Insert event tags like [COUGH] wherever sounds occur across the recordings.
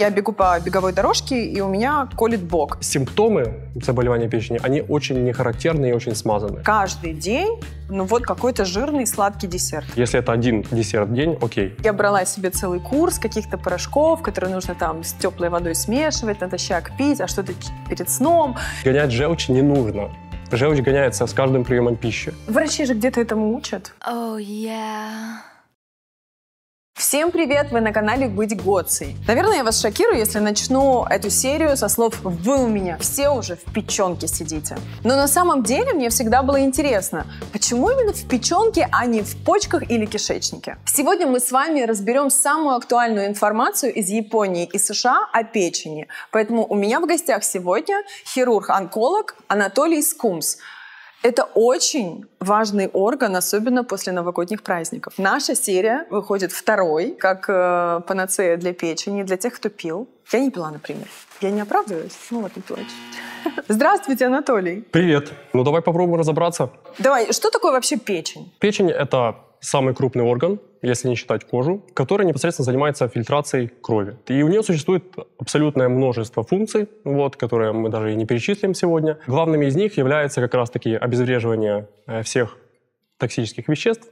Я бегу по беговой дорожке, и у меня колет бок. Симптомы заболевания печени, они очень нехарактерны и очень смазаны. Каждый день, ну вот какой-то жирный сладкий десерт. Если это один десерт в день, окей. Я брала себе целый курс каких-то порошков, которые нужно там с теплой водой смешивать, натощак пить, а что-то перед сном. Гонять желчь не нужно. Желчь гоняется с каждым приемом пищи. Врачи же где-то этому учат. Oh, yeah. Всем привет! Вы на канале «Быть Гоцей». Наверное, я вас шокирую, если начну эту серию со слов «Вы у меня все уже в печенке сидите». Но на самом деле мне всегда было интересно, почему именно в печенке, а не в почках или кишечнике? Сегодня мы с вами разберем самую актуальную информацию из Японии и США о печени. Поэтому у меня в гостях сегодня хирург-онколог Анатолий Скумс – это очень важный орган, особенно после новогодних праздников. Наша серия выходит второй, как э, панацея для печени, для тех, кто пил. Я не пила, например. Я не оправдываюсь. Ну вот, не плачь. [LAUGHS] Здравствуйте, Анатолий. Привет. Ну давай попробуем разобраться. Давай, что такое вообще печень? Печень — это самый крупный орган, если не считать кожу, который непосредственно занимается фильтрацией крови. И у нее существует абсолютное множество функций, вот, которые мы даже и не перечислим сегодня. Главными из них является как раз-таки обезвреживание э, всех токсических веществ,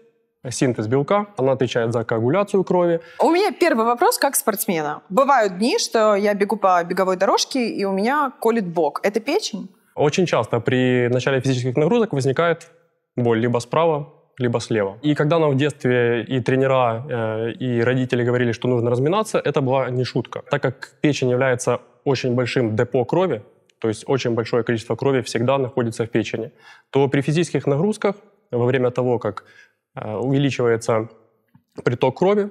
синтез белка, она отвечает за коагуляцию крови. У меня первый вопрос как спортсмена. Бывают дни, что я бегу по беговой дорожке, и у меня колет бок. Это печень? Очень часто при начале физических нагрузок возникает боль либо справа, либо слева. И когда нам в детстве и тренера, э, и родители говорили, что нужно разминаться, это была не шутка. Так как печень является очень большим депо крови, то есть очень большое количество крови всегда находится в печени, то при физических нагрузках во время того, как э, увеличивается приток крови,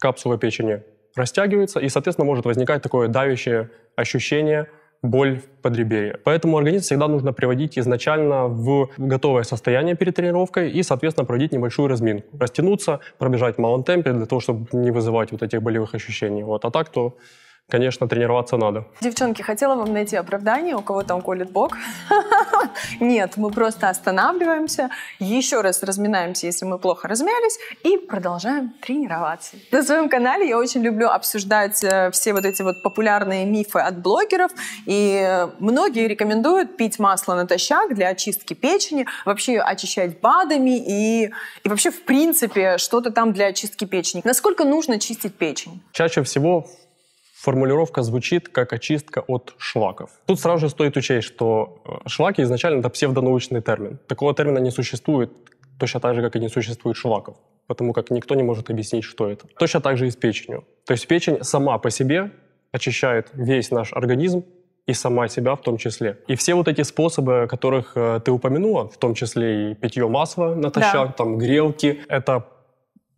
капсула печени растягивается, и, соответственно, может возникать такое давящее ощущение – боль в подреберье. Поэтому организм всегда нужно приводить изначально в готовое состояние перед тренировкой и, соответственно, проводить небольшую разминку. Растянуться, пробежать в малом темпе для того, чтобы не вызывать вот этих болевых ощущений. Вот. А так то конечно, тренироваться надо. Девчонки, хотела вам найти оправдание, у кого там колет бок. [LAUGHS] Нет, мы просто останавливаемся, еще раз разминаемся, если мы плохо размялись, и продолжаем тренироваться. На своем канале я очень люблю обсуждать э, все вот эти вот популярные мифы от блогеров, и многие рекомендуют пить масло натощак для очистки печени, вообще очищать БАДами и, и вообще, в принципе, что-то там для очистки печени. Насколько нужно чистить печень? Чаще всего формулировка звучит как очистка от шлаков. Тут сразу же стоит учесть, что э, шлаки изначально это псевдонаучный термин. Такого термина не существует точно так же, как и не существует шлаков, потому как никто не может объяснить, что это. Точно так же и с печенью. То есть печень сама по себе очищает весь наш организм и сама себя в том числе. И все вот эти способы, о которых э, ты упомянула, в том числе и питье масла натощак, да. там грелки, это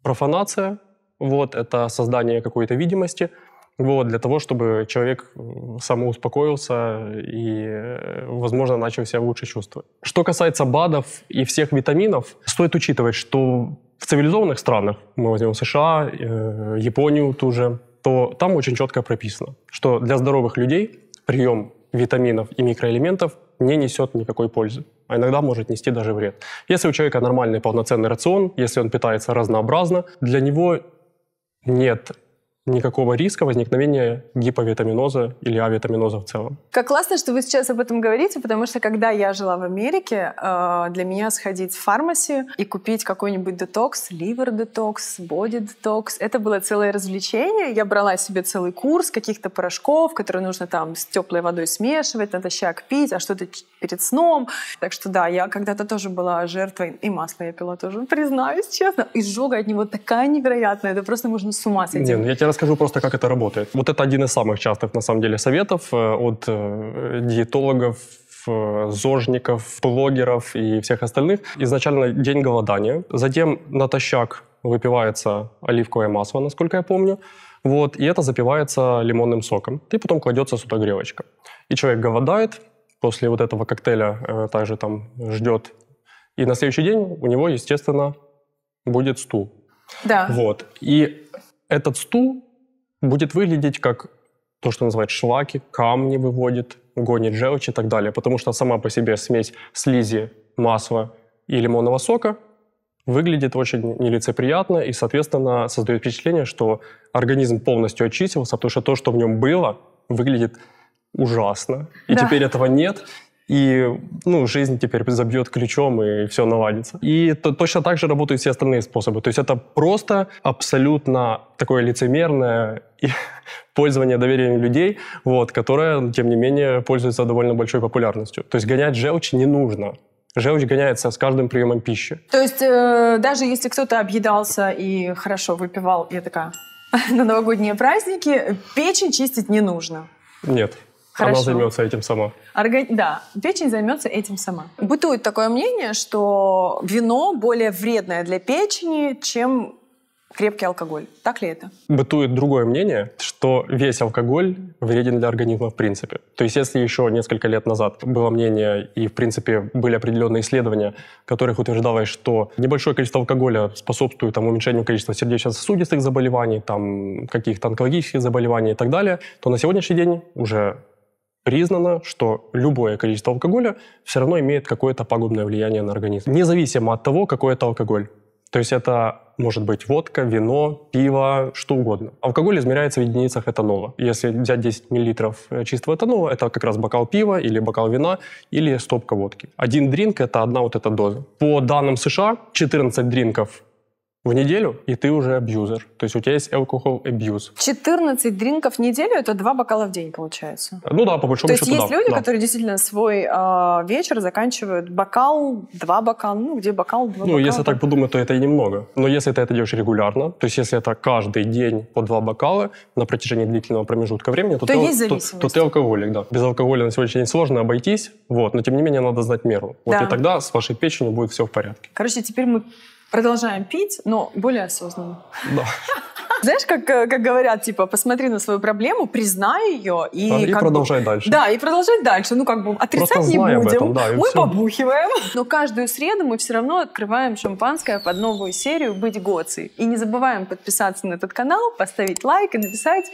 профанация, вот, это создание какой-то видимости – вот, для того, чтобы человек самоуспокоился и, э, возможно, начал себя лучше чувствовать. Что касается БАДов и всех витаминов, стоит учитывать, что в цивилизованных странах, мы возьмем США, э, Японию ту же, то там очень четко прописано, что для здоровых людей прием витаминов и микроэлементов не несет никакой пользы, а иногда может нести даже вред. Если у человека нормальный полноценный рацион, если он питается разнообразно, для него нет никакого риска возникновения гиповитаминоза или авитаминоза в целом. Как классно, что вы сейчас об этом говорите, потому что когда я жила в Америке, э, для меня сходить в фармаси и купить какой-нибудь детокс, ливер детокс, боди детокс, это было целое развлечение. Я брала себе целый курс каких-то порошков, которые нужно там с теплой водой смешивать, натощак пить, а что-то перед сном. Так что да, я когда-то тоже была жертвой, и масло я пила тоже, признаюсь честно. Изжога от него такая невероятная, это просто можно с ума сойти. Не, ну я тебя расскажу просто, как это работает. Вот это один из самых частых, на самом деле, советов э, от э, диетологов, э, зожников, блогеров и всех остальных. Изначально день голодания, затем натощак выпивается оливковое масло, насколько я помню, вот, и это запивается лимонным соком. И потом кладется сюда грелочка. И человек голодает, после вот этого коктейля э, также там ждет. И на следующий день у него, естественно, будет стул. Да. Вот. И этот стул будет выглядеть как то, что называют шлаки, камни выводит, гонит желчь и так далее. Потому что сама по себе смесь слизи, масла и лимонного сока выглядит очень нелицеприятно и, соответственно, создает впечатление, что организм полностью очистился, потому что то, что в нем было, выглядит ужасно. И да. теперь этого нет и ну, жизнь теперь забьет ключом, и все наладится. И то, точно так же работают все остальные способы. То есть это просто абсолютно такое лицемерное [LAUGHS] пользование доверием людей, вот, которое, тем не менее, пользуется довольно большой популярностью. То есть гонять желчь не нужно. Желчь гоняется с каждым приемом пищи. То есть э, даже если кто-то объедался и хорошо выпивал, я такая, [LAUGHS] на новогодние праздники печень чистить не нужно? Нет. Хорошо. Она займется этим сама. Органи... Да, печень займется этим сама. Бытует такое мнение, что вино более вредное для печени, чем крепкий алкоголь. Так ли это? Бытует другое мнение, что весь алкоголь вреден для организма в принципе. То есть если еще несколько лет назад было мнение и, в принципе, были определенные исследования, в которых утверждалось, что небольшое количество алкоголя способствует там, уменьшению количества сердечно-сосудистых заболеваний, там, каких-то онкологических заболеваний и так далее, то на сегодняшний день уже признано, что любое количество алкоголя все равно имеет какое-то пагубное влияние на организм, независимо от того, какой это алкоголь. То есть это может быть водка, вино, пиво, что угодно. Алкоголь измеряется в единицах этанола. Если взять 10 мл э, чистого этанола, это как раз бокал пива или бокал вина или стопка водки. Один дринк — это одна вот эта доза. По данным США, 14 дринков в неделю, и ты уже абьюзер. То есть у тебя есть алкоголь абьюз. 14 дринков в неделю — это два бокала в день, получается? Ну да, по большому То счету, То есть есть да, люди, да. которые действительно свой э, вечер заканчивают бокал, два бокала, ну где бокал, два ну, бокала. Ну, если так подумать, то это и немного. Но если ты это делаешь регулярно, то есть если это каждый день по два бокала на протяжении длительного промежутка времени, то, то, ты, есть зависимость. то, то ты алкоголик, да. Без алкоголя на сегодняшний день сложно обойтись, вот, но тем не менее надо знать меру. Вот да. и тогда с вашей печенью будет все в порядке. Короче, теперь мы Продолжаем пить, но более осознанно. Да. Знаешь, как, э, как говорят, типа, посмотри на свою проблему, признай ее и... Да, и продолжай бы, дальше. Да, и продолжай дальше. Ну, как бы отрицать Просто не будем. этом, да, мы все. побухиваем. Но каждую среду мы все равно открываем шампанское под новую серию «Быть Гоцей». И не забываем подписаться на этот канал, поставить лайк и написать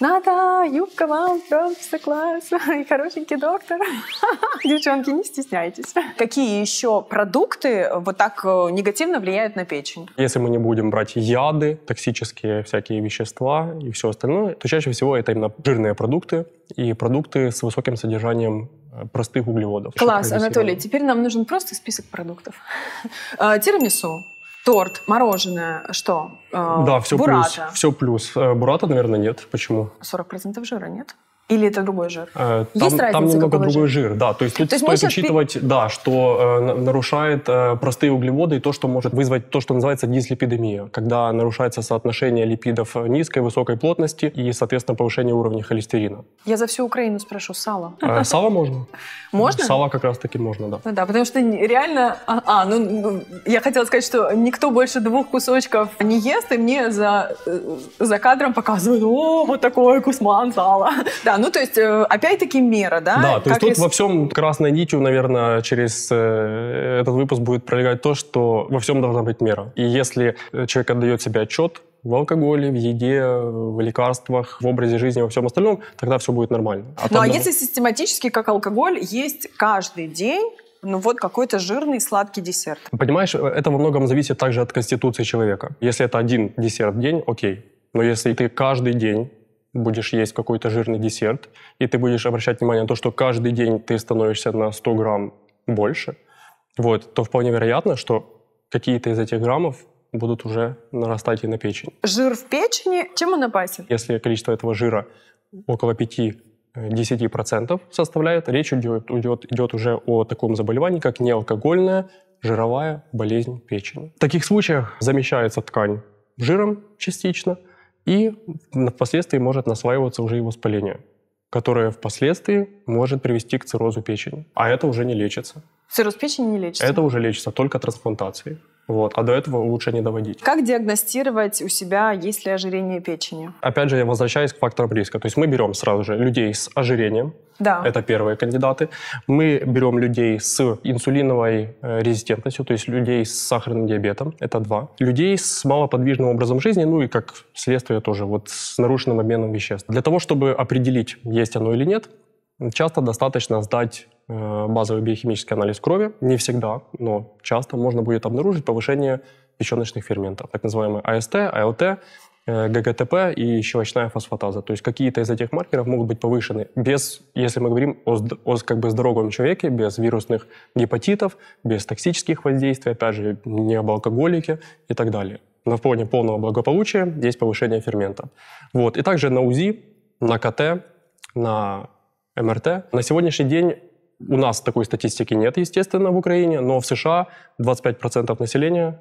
надо, юбка вам, все класс, [LAUGHS] и хорошенький доктор. [LAUGHS] Девчонки, не стесняйтесь. Какие еще продукты э, вот так э, негативно влияют на печень? Если мы не будем брать яды, токсические всякие вещества и все остальное, то чаще всего это именно жирные продукты и продукты с высоким содержанием э, простых углеводов. Класс, Анатолий, теперь нам нужен просто список продуктов. [LAUGHS] Тирамису, Торт, мороженое, что? Э, да, все Бурата. плюс. Все э, плюс. Бурата, наверное, нет. Почему? 40% жира нет. Или это другой жир? Э, там, есть разница, Там немного другой жир? жир, да. То есть тут то есть стоит учитывать, пи... да, что э, нарушает э, простые углеводы и то, что может вызвать то, что называется дислипидемия, когда нарушается соотношение липидов э, низкой и высокой плотности и, соответственно, повышение уровня холестерина. Я за всю Украину спрошу, сало? Э, сало можно. [LAUGHS] Можно? Сало как раз-таки можно, да. Ну да, потому что реально... А, а ну, ну, я хотела сказать, что никто больше двух кусочков не ест, и мне за, э, за кадром показывают, о, вот такой кусман сала. [LAUGHS] Да, ну то есть э, опять-таки мера, да? Да, то есть как тут если... во всем красной нитью, наверное, через э, этот выпуск будет пролегать то, что во всем должна быть мера. И если э, человек отдает себе отчет, в алкоголе, в еде, в лекарствах, в образе жизни, во всем остальном, тогда все будет нормально. А ну а если систематически, как алкоголь, есть каждый день ну вот какой-то жирный сладкий десерт. Понимаешь, это во многом зависит также от конституции человека. Если это один десерт в день, окей. Но если ты каждый день будешь есть какой-то жирный десерт, и ты будешь обращать внимание на то, что каждый день ты становишься на 100 грамм больше, вот, то вполне вероятно, что какие-то из этих граммов будут уже нарастать и на печень. Жир в печени, чем он опасен? Если количество этого жира около 5-10% э, составляет, речь идет, идет, идет уже о таком заболевании, как неалкогольная жировая болезнь печени. В таких случаях замещается ткань жиром частично – и впоследствии может насваиваться уже и воспаление, которое впоследствии может привести к циррозу печени. А это уже не лечится. Цирроз печени не лечится? Это уже лечится только трансплантацией. Вот, а до этого лучше не доводить. Как диагностировать у себя, есть ли ожирение печени? Опять же, я возвращаюсь к факторам риска. То есть мы берем сразу же людей с ожирением, да. это первые кандидаты. Мы берем людей с инсулиновой э, резистентностью, то есть людей с сахарным диабетом, это два. Людей с малоподвижным образом жизни, ну и как следствие тоже, вот с нарушенным обменом веществ. Для того, чтобы определить, есть оно или нет, часто достаточно сдать Э, базовый биохимический анализ крови, не всегда, но часто можно будет обнаружить повышение печеночных ферментов, так называемые АСТ, АЛТ, э, ГГТП и щелочная фосфатаза. То есть какие-то из этих маркеров могут быть повышены, без, если мы говорим о, о как бы здоровом человеке, без вирусных гепатитов, без токсических воздействий, опять же, не об алкоголике и так далее. На фоне полного благополучия есть повышение фермента. Вот. И также на УЗИ, на КТ, на МРТ. На сегодняшний день у нас такой статистики нет, естественно, в Украине, но в США 25% населения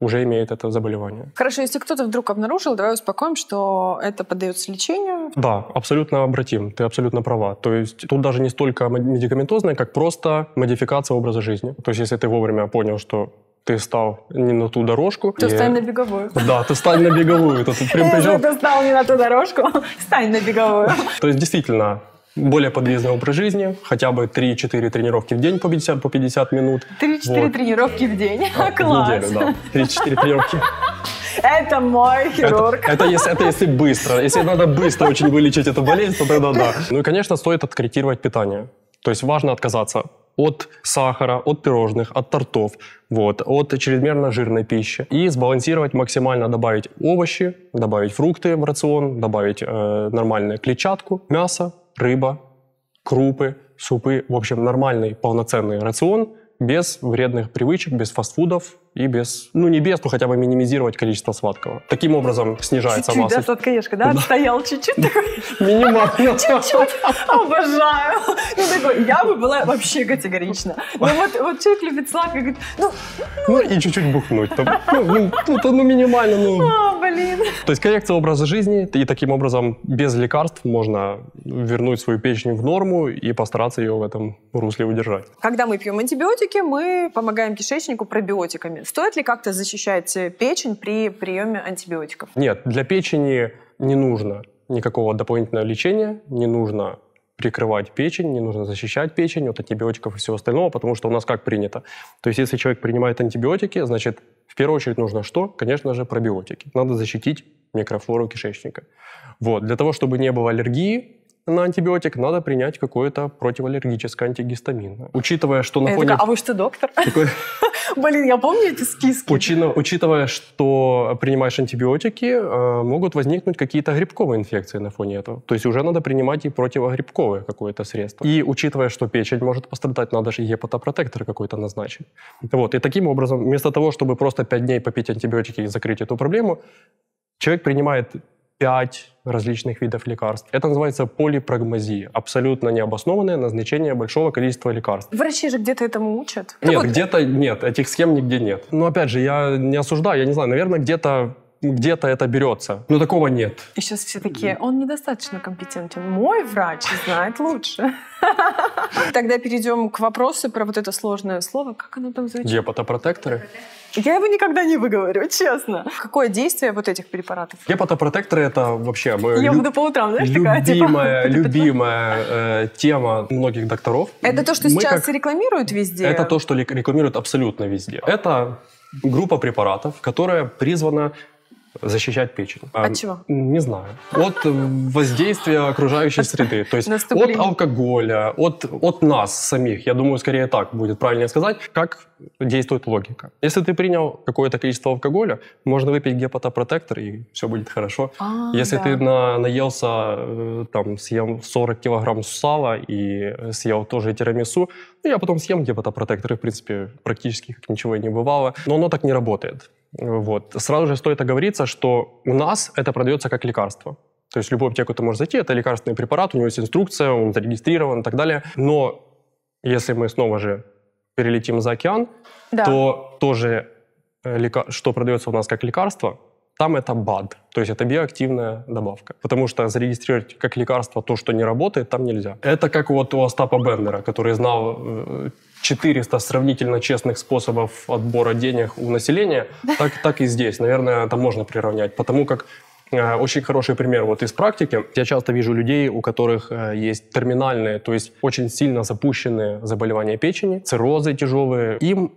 уже имеет это заболевание. Хорошо, если кто-то вдруг обнаружил, давай успокоим, что это поддается лечению. Да, абсолютно обратим, ты абсолютно права. То есть тут даже не столько медикаментозная, как просто модификация образа жизни. То есть если ты вовремя понял, что ты стал не на ту дорожку. То и... на беговую. Да, ты встань на беговую. Ты, ты, [LAUGHS] прям причем... ты стал не на ту дорожку, [LAUGHS] встань на беговую. То есть действительно, более подвижный образ жизни, хотя бы 3-4 тренировки в день по 50, по 50 минут. 3-4 вот. тренировки в день, а, [LAUGHS] класс. В неделю, да. 3-4 тренировки. Это мой хирург. Это, это, если, это если быстро. Если надо быстро очень вылечить эту болезнь, то тогда да. Ну и, конечно, стоит откорректировать питание. То есть важно отказаться от сахара, от пирожных, от тортов, вот, от чрезмерно жирной пищи. И сбалансировать максимально, добавить овощи, добавить фрукты в рацион, добавить э, нормальную клетчатку, мясо, рыба, крупы, супы. В общем, нормальный полноценный рацион без вредных привычек, без фастфудов и без, ну не без, но хотя бы минимизировать количество сладкого. Таким образом снижается чуть-чуть, масса. Да, сладкоежка, да? да. Отстоял чуть-чуть такой. Минимально. [LAUGHS] Чуть-чуть. Обожаю. Ну такой, я бы была вообще категорично. Ну вот, вот человек любит сладкое, говорит, ну... Ну и чуть-чуть бухнуть. Ну, ну, ну, ну минимально, ну блин. То есть коррекция образа жизни, и таким образом без лекарств можно вернуть свою печень в норму и постараться ее в этом русле удержать. Когда мы пьем антибиотики, мы помогаем кишечнику пробиотиками. Стоит ли как-то защищать э, печень при приеме антибиотиков? Нет, для печени не нужно никакого дополнительного лечения, не нужно прикрывать печень, не нужно защищать печень от антибиотиков и всего остального, потому что у нас как принято. То есть если человек принимает антибиотики, значит, в первую очередь нужно что? Конечно же, пробиотики. Надо защитить микрофлору кишечника. Вот. Для того, чтобы не было аллергии, на антибиотик, надо принять какое-то противоаллергическое антигистаминное. Учитывая, что на фоне... а вы что, доктор? [LAUGHS] Блин, я помню эти списки. учитывая, что принимаешь антибиотики, э, могут возникнуть какие-то грибковые инфекции на фоне этого. То есть уже надо принимать и противогрибковое какое-то средство. И учитывая, что печень может пострадать, надо же гепатопротектор какой-то назначить. Вот. И таким образом, вместо того, чтобы просто 5 дней попить антибиотики и закрыть эту проблему, человек принимает 5 различных видов лекарств. Это называется полипрагмазия. Абсолютно необоснованное назначение большого количества лекарств. Врачи же где-то этому учат. Нет, вот... где-то нет. Этих схем нигде нет. Но опять же, я не осуждаю, я не знаю, наверное, где-то где-то это берется. Но такого нет. И сейчас все такие, он недостаточно компетентен. Мой врач знает лучше. [LAUGHS] Тогда перейдем к вопросу про вот это сложное слово. Как оно там звучит? Гепатопротекторы. Я его никогда не выговорю, честно. Какое действие вот этих препаратов? Гепатопротекторы — это вообще... Э, Я буду по утрам, знаешь, типа, любимая, такая, [LAUGHS] типа... Любимая э, тема многих докторов. Это то, что Мы сейчас как... рекламируют везде? Это то, что рекламируют абсолютно везде. Это группа препаратов, которая призвана защищать печень. А от а, чего? Не знаю. От э, воздействия окружающей среды. То есть от алкоголя, от, от нас самих. Я думаю, скорее так будет правильнее сказать, как действует логика. Если ты принял какое-то количество алкоголя, можно выпить гепатопротектор, и все будет хорошо. А, Если да. ты на, наелся, э, там, съел 40 килограмм сала и э, съел тоже тирамису, ну, я потом съем гепатопротектор, и, в принципе, практически как ничего и не бывало. Но оно так не работает. Вот. Сразу же стоит оговориться, что у нас это продается как лекарство. То есть любой любую аптеку ты можешь зайти, это лекарственный препарат, у него есть инструкция, он зарегистрирован и так далее. Но если мы снова же перелетим за океан, да. то тоже, э, что продается у нас как лекарство, там это БАД, то есть это биоактивная добавка. Потому что зарегистрировать как лекарство то, что не работает, там нельзя. Это как вот у Остапа Бендера, который знал э, 400 сравнительно честных способов отбора денег у населения, так, так и здесь. Наверное, это можно приравнять, потому как э, очень хороший пример вот из практики. Я часто вижу людей, у которых э, есть терминальные, то есть очень сильно запущенные заболевания печени, циррозы тяжелые. Им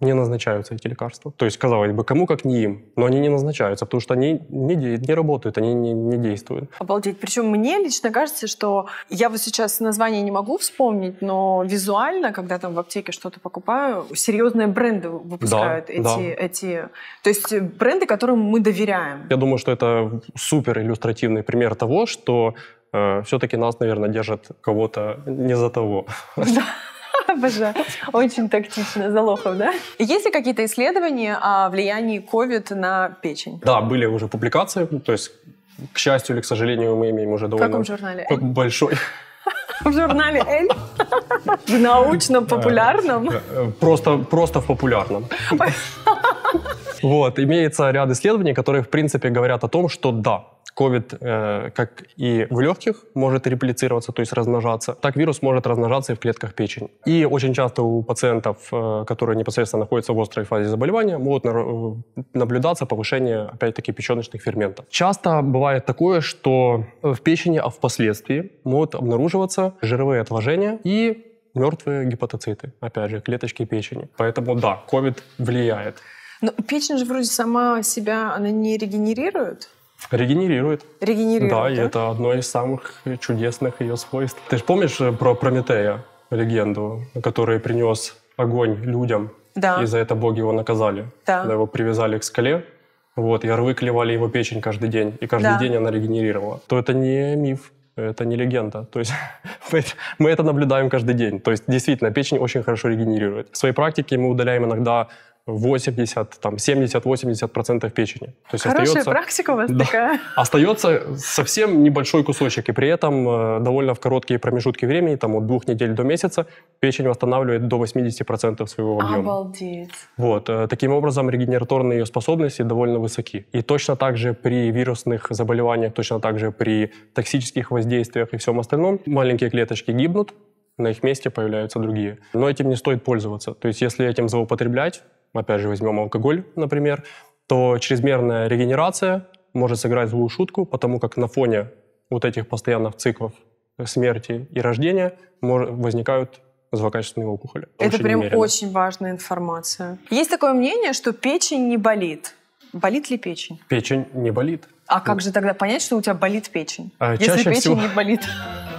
не назначаются эти лекарства. То есть, казалось бы, кому как не им, но они не назначаются, потому что они не, де- не работают, они не, не действуют. Обалдеть. Причем мне лично кажется, что я вот сейчас название не могу вспомнить, но визуально, когда там в аптеке что-то покупаю, серьезные бренды выпускают да, эти, да. эти... То есть э, бренды, которым мы доверяем. Я думаю, что это супер иллюстративный пример того, что э, все-таки нас, наверное, держат кого-то не за того. Да. Обожаю. Очень тактично, Залохов, да? Есть ли какие-то исследования о влиянии COVID на печень? Да, были уже публикации, ну, то есть к счастью или к сожалению, мы имеем уже довольно... В каком журнале? Большой. [LAUGHS] В журнале «Эль»? [LAUGHS] В научно-популярном? Э, э, просто, просто в популярном. [LAUGHS] Вот, имеется ряд исследований, которые, в принципе, говорят о том, что да, COVID э, как и в легких, может реплицироваться, то есть размножаться, так вирус может размножаться и в клетках печени. И очень часто у пациентов, э, которые непосредственно находятся в острой фазе заболевания, могут на, э, наблюдаться повышение, опять-таки, печеночных ферментов. Часто бывает такое, что в печени, а впоследствии могут обнаруживаться жировые отложения и мертвые гепатоциты, опять же, клеточки печени. Поэтому да, COVID влияет. Но печень же вроде сама себя, она не регенерирует? Регенерирует. Регенерирует, да? да? и это одно из самых чудесных ее свойств. Ты же помнишь э, про Прометея, легенду, который принес огонь людям? Да. И за это боги его наказали. Да. Когда его привязали к скале, вот, и рвы клевали его печень каждый день, и каждый да. день она регенерировала. То это не миф, это не легенда. То есть [LAUGHS] мы это наблюдаем каждый день. То есть действительно, печень очень хорошо регенерирует. В своей практике мы удаляем иногда 80, там, 70-80% печени. То есть Хорошая остается, практика у вас да, такая. [LAUGHS] Остается совсем небольшой кусочек, и при этом э, довольно в короткие промежутки времени, там от двух недель до месяца, печень восстанавливает до 80% своего объема. Обалдеть. Вот. Э, таким образом, регенераторные ее способности довольно высоки. И точно так же при вирусных заболеваниях, точно так же при токсических воздействиях и всем остальном, маленькие клеточки гибнут, на их месте появляются другие. Но этим не стоит пользоваться. То есть, если этим злоупотреблять, опять же возьмем алкоголь, например, то чрезмерная регенерация может сыграть злую шутку, потому как на фоне вот этих постоянных циклов смерти и рождения возникают злокачественные опухоли. Это очень прям немерено. очень важная информация. Есть такое мнение, что печень не болит. Болит ли печень? Печень не болит. А как же тогда понять, что у тебя болит печень? А, если печень всего... не болит? [LAUGHS]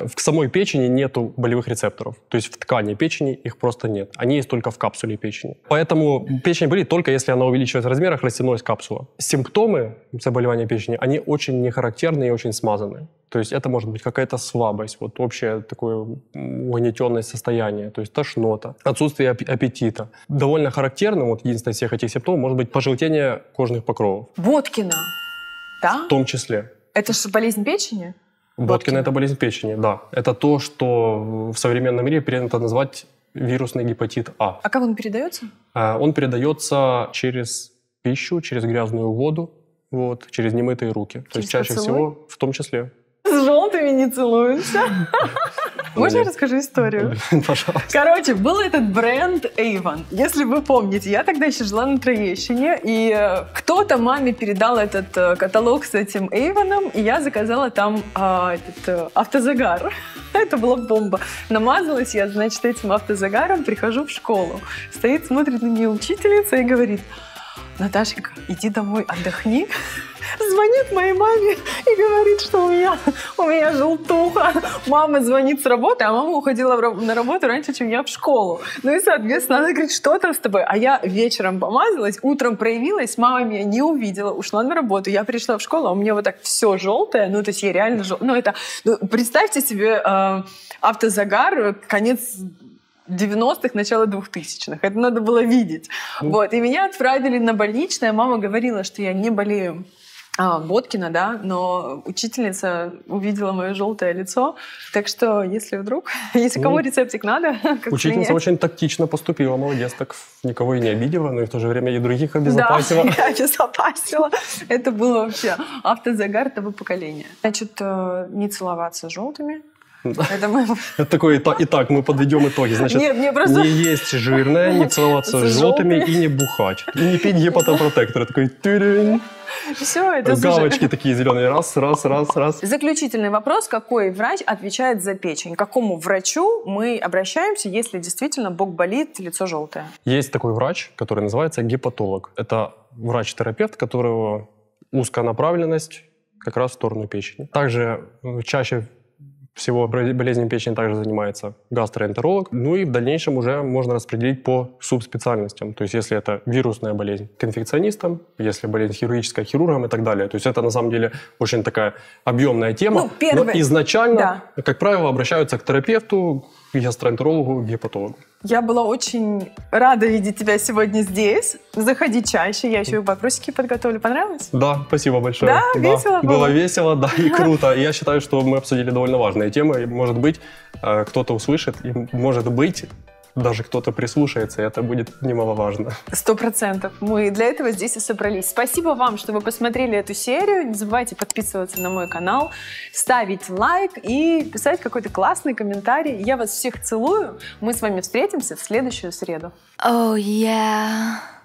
В самой печени нету болевых рецепторов. То есть в ткани печени их просто нет. Они есть только в капсуле печени. Поэтому печень болит только если она увеличивается в размерах, растянулась капсула. Симптомы заболевания печени, они очень нехарактерны и очень смазаны. То есть это может быть какая-то слабость, вот общее такое угнетенное состояние, то есть тошнота, отсутствие аппетита. Довольно характерным, вот единственное всех этих симптомов, может быть пожелтение кожных покровов. Боткина, да? В том числе. Это же болезнь печени? Боткин это болезнь печени, да. Это то, что в современном мире принято назвать вирусный гепатит А. А как он передается? А, он передается через пищу, через грязную воду, вот, через немытые руки. Через то есть чаще всего, в том числе. С желтыми не целуемся. [LAUGHS] Можно я расскажу историю? [LAUGHS] Пожалуйста. Короче, был этот бренд Avon. Если вы помните, я тогда еще жила на Троещине, и э, кто-то маме передал этот э, каталог с этим Avon, и я заказала там а, этот, э, автозагар. [LAUGHS] Это была бомба. Намазалась я, значит, этим автозагаром, прихожу в школу. Стоит, смотрит на меня учительница и говорит, Наташенька, иди домой, отдохни. Звонит моей маме и говорит, что у меня, у меня желтуха. Мама звонит с работы, а мама уходила на работу раньше, чем я в школу. Ну и, соответственно, она говорит, что там с тобой? А я вечером помазалась, утром проявилась, мама меня не увидела, ушла на работу. Я пришла в школу, а у меня вот так все желтое. Ну, то есть я реально желтая. Ну, это... Ну, представьте себе э, автозагар, конец 90-х, начало 2000-х. Это надо было видеть. Ну. Вот. И меня отправили на больничное. Мама говорила, что я не болею а, Боткина, да, но учительница увидела мое желтое лицо, так что если вдруг, [LAUGHS] если ну, кому ну, рецептик надо, [LAUGHS] как учительница очень тактично поступила, молодец, так никого и не обидела, но и в то же время и других обезопасила. Да, [LAUGHS] я обезопасила. Это было вообще автозагар того поколения. Значит, э, не целоваться желтыми, это мы... [LAUGHS] Такой, итак, мы подведем итоги. Значит, Нет, просто... не есть жирное, не [LAUGHS] целоваться с желтыми и не бухать. И не пить гепатопротектор. Такой тюрень. Все, это Галочки такие зеленые. Раз, раз, раз, раз. Заключительный вопрос. Какой врач отвечает за печень? К какому врачу мы обращаемся, если действительно бок болит, лицо желтое? Есть такой врач, который называется гепатолог. Это врач-терапевт, которого узкая направленность как раз в сторону печени. Также э, чаще всего болезни печени также занимается гастроэнтеролог. Ну и в дальнейшем уже можно распределить по субспециальностям. То есть если это вирусная болезнь к инфекционистам, если болезнь хирургическая хирургам и так далее. То есть это на самом деле очень такая объемная тема. Ну, первый, но изначально, да. как правило, обращаются к терапевту, к гастроэнтерологу, к гепатологу. Я была очень рада видеть тебя сегодня здесь. Заходи чаще, я еще и вопросики подготовлю. Понравилось? Да, спасибо большое. Да, да. весело было? Было весело, да, и [LAUGHS] круто. Я считаю, что мы обсудили довольно важные темы. Может быть, э, кто-то услышит, и, может быть, даже кто-то прислушается, и это будет немаловажно. Сто процентов. Мы для этого здесь и собрались. Спасибо вам, что вы посмотрели эту серию. Не забывайте подписываться на мой канал, ставить лайк и писать какой-то классный комментарий. Я вас всех целую. Мы с вами встретимся в следующую среду. Oh, yeah.